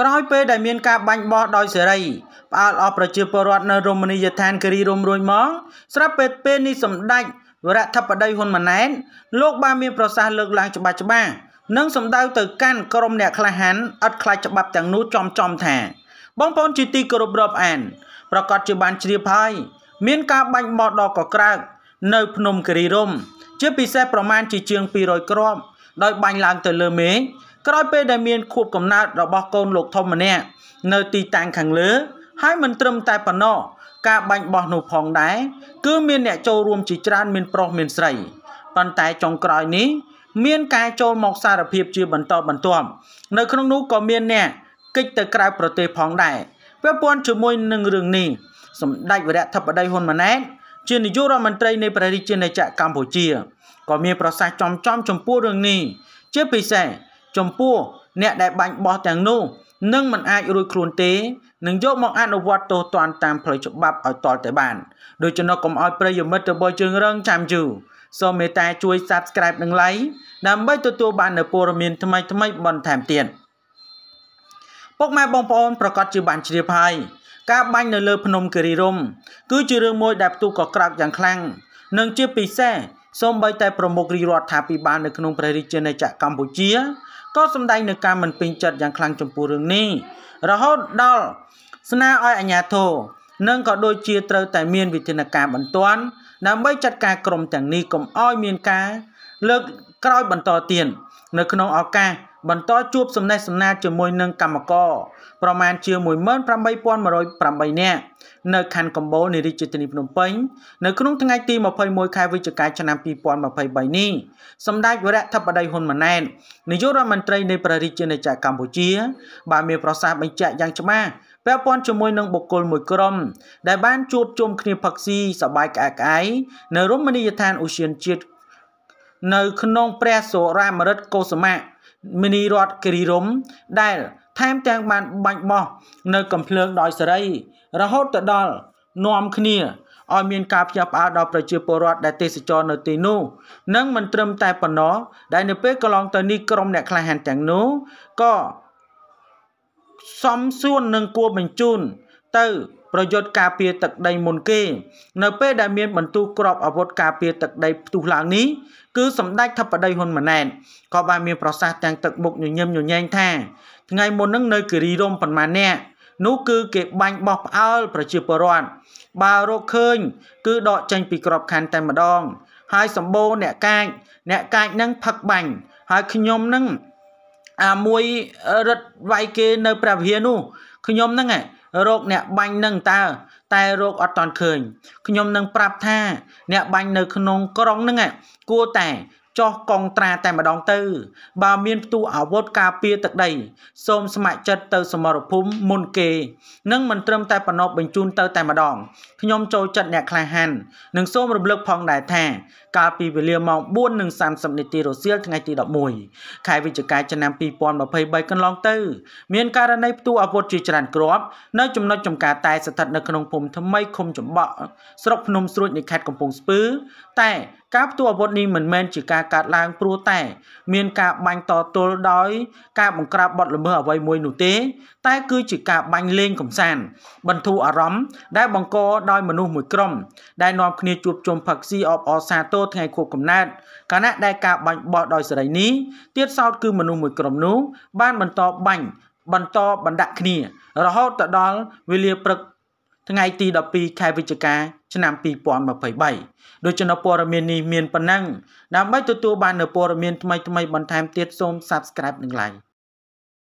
ក្រោយពេលដែលមានការបាញ់បោះដោយសេរីផ្អើលអស់ប្រជាពលរដ្ឋនៅរមណីយដ្ឋានគិរីរំរួចមកស្រាប់ពេលពេលនេះសម្ដេចវរៈធិបតីហ៊ុនម៉ាណែតលោកបានមានប្រសាសន៍លើកឡើងច្បាស់ច្បាស់និងសម្ដៅទៅកាន់ក្រុមអ្នកក្លាហានឥតខ្លាចច្បាប់ទាំងនោះចំចំថា បងប្អូនជាទីគោរពរាប់អានប្រកាសជាបានជ្រាបហើយមានការបាញ់បោះដល់កក្រើកនៅភ្នំគិរីរំជាពិសេសប្រមាណជាជាង200គ្រាប់ដោយបាញ់ឡើងទៅលើមេឃក្រោយពេលដែលមានខួបកំណើតរបស់កូនលោកធំម្នាក់នៅទីតាំងខាងលើ ហើយមិនត្រឹមតែប៉ុណ្ណោះការបាញ់បោះនោះផងដែរគឺមានអ្នកចូលរួមជាច្រើន មានប្រុសមានស្រីប៉ុន្តែចុងក្រោយនេះមាន ការចូលមកសារភាពជាបន្តបន្ទាប់នៅក្នុងនោះក៏មានអ្នកគេចទៅក្រៅប្រទេសផងដែរពាក់ព័ន្ធជាមួយនឹងរឿងនេះសម្ដេចវរៈធិបតីហ៊ុនម៉ាណែតជានាយករដ្ឋមន្ត្រីនៃប្រជាជាតិកម្ពុជាក៏មានប្រសាសន៍ចំចំចំពោះរឿងនេះជាពិសេសចំពោះអ្នកដែលបាញ់បោះទាំងនោះនឹងមិនអាចរួចខ្លួនទេនឹងយកមកអនុវត្តទោសទណ្ឌតាមផ្លូវច្បាប់ឲ្យតល់ទៅបានដូច្នោះកុំឲ្យប្រិយមិត្តរបស់យើងរងចាំយូរសូមមេត្តាជួយ Subscribe និង Like ដើម្បីទទួលបាននូវព័ត៌មាន ថ្មីៗបន្ថែមទៀតពុកម៉ែបងប្អូនប្រកាសជាបានជ្រាបហើយការបាញ់នៅលើ ភ្នំគិរីរំគឺជារឿងមួយដែលផ្ទុះកក្រោកយ៉ាងខ្លាំងនិងជាពិសេសសូម្បីតែប្រមុខរាជរដ្ឋាភិបាលនៅក្នុងព្រះរាជាណាចក្រកម្ពុជាក៏សម្ដែងនឹងការមិនពេញចិត្តយ៉ាងខ្លាំងចំពោះរឿងនេះរហូតដល់ស្នើឲ្យអាជ្ញាធរនិងក៏ដូចជាត្រូវតែមានវិធានការបន្ទាន់ដើម្បីចាត់ការក្រុមទាំងនេះកុំឲ្យមានការលើកក្រោយបន្តទៀត។នៅក្នុងឱកាសបន្តជួបសំណេះសំណាលជាមួយនឹងកម្មករប្រមាណជា18108នាក់នៅខណ្ឌកម្ពូលនៃរាជធានីភ្នំពេញនៅក្នុងថ្ងៃទី21ខែវិច្ឆិកាឆ្នាំ2023នេះសម្ដេចវរៈធិបតីហ៊ុនម៉ាណែតនាយករដ្ឋមន្ត្រីនៃព្រះរាជាណាចក្រកម្ពុជា បានមានប្រសាសន៍បញ្ជាក់យ៉ាងច្បាស់ពាក់ព័ន្ធជាមួយនឹងបុគ្គលមួយក្រុមដែលបានជួបជុំគ្នាផឹកស៊ីសបាយក្អាកក្អាយនៅរមណីយដ្ឋានអូសៀនជាតិនៅក្នុង ព្រះសុរាមរិទ្ធកុសមៈមនីរដ្ឋគិរីរំដែលថែមទាំងបានបាញ់បោះនៅ កំភ្លើងដោយសេរី រហូតទៅដល់នាំគ្នាឲ្យមានការផ្ទះផ្អើលដល់ប្រជាពលរដ្ឋដែលទេសចរនៅទីនោះនិងមិនត្រឹមតែប៉ុណ្ណោះដែលនៅពេលកន្លងទៅនេះក្រុមអ្នកក្លាហានទាំងនោះក៏សំសួននឹងគួបញ្ជូនទៅប្រយុទ្ធការពារទឹកដីមុនគេនៅពេលដែលមានបន្ទូក្របអាវុធការពារទឹកដីផ្ទុះឡើងនេះគឺសម្ដេចធិបតីហ៊ុនម៉ាណែតក៏បានមានប្រសាសន៍ទាំងទឹកមុខញញឹមញញែងថា ថ្ងៃមុននឹងនៅគិរីរំប៉ុន្មានអ្នកនោះគឺគេបាញ់បោះផ្អើលប្រជាពលរដ្ឋបើរកឃើញ គឺដកចេញពីក្របខ័ណ្ឌតែម្ដង ហើយសម្បូរអ្នកកាច អ្នកកាចនឹងផឹកបាញ់ហើយខ្ញុំនឹងអាមួយរត់វាយគេនៅព្រះវិហារនោះខ្ញុំហ្នឹងរោគអ្នកបាញ់នឹងតើ តែរោគអត់តន់ឃើញខ្ញុំនឹងប្រាប់ថា អ្នកបាញ់នៅ ក្នុង ក្រុងហ្នឹងគួរតែចោះកងត្រាតែម្ដងទៅ បើ មានផ្ទុះអាវុធការពារទឹកដី សូមស្ម័គ្រចិត្តទៅសមរភូមិមុនគេនឹងមិនត្រឹមតែប្រណប់បញ្ជូនទៅតែម្ដងខ្ញុំចូលចិត្តអ្នកក្លាហាននិងសូមរំលឹកផងដែរថាកាលពីវេលាម៉ោង4:30នាទីរសៀលថ្ងៃទី11ខែវិច្ឆិកាឆ្នាំ2023កន្លងទៅមានករណីផ្ទុះអាវុធជាច្រើនគ្រាប់ នៅចំណុចចំការតែស្ថិតនៅក្នុងភូមិថ្មីឃុំចំបក់ស្រុកភ្នំស្រួចនៃខេត្តកំពង់ស្ពឺតែការផ្ទុះអាវុធនេះមិនមែនជាការកើតឡើងព្រោះតែ មានការបាញ់តទល់ដោយ ការបង្ក្រាបបទល្មើសអ្វីមួយនោះទេ តែគឺជាការបាញ់លេងកំសាន្តបន្ធូរអារម្មណ៍ដែលបង្កដោយមនុស្សមួយក្រុមដែលនាំគ្នាជួបជុំផឹកស៊ីអបអរសាទរថ្ងៃខួបកំណើតខណៈដែលការបាញ់បោះដោយសេរីនេះទៀតសោតគឺមនុស្សមួយក្រុមនោះ បានបន្តបាញ់បន្តបណ្ដាក់គ្នា រហូតទៅដល់វេលាព្រឹកថ្ងៃទី12ខែវិច្ឆិកាឆ្នាំ2023ដូច្នេះព័ត៌មាននេះមានប៉ុណ្ណឹងដើម្បីទទួលបាននូវព័ត៌មានថ្មីៗបន្ថែមទៀតសូម Subscribe និង Like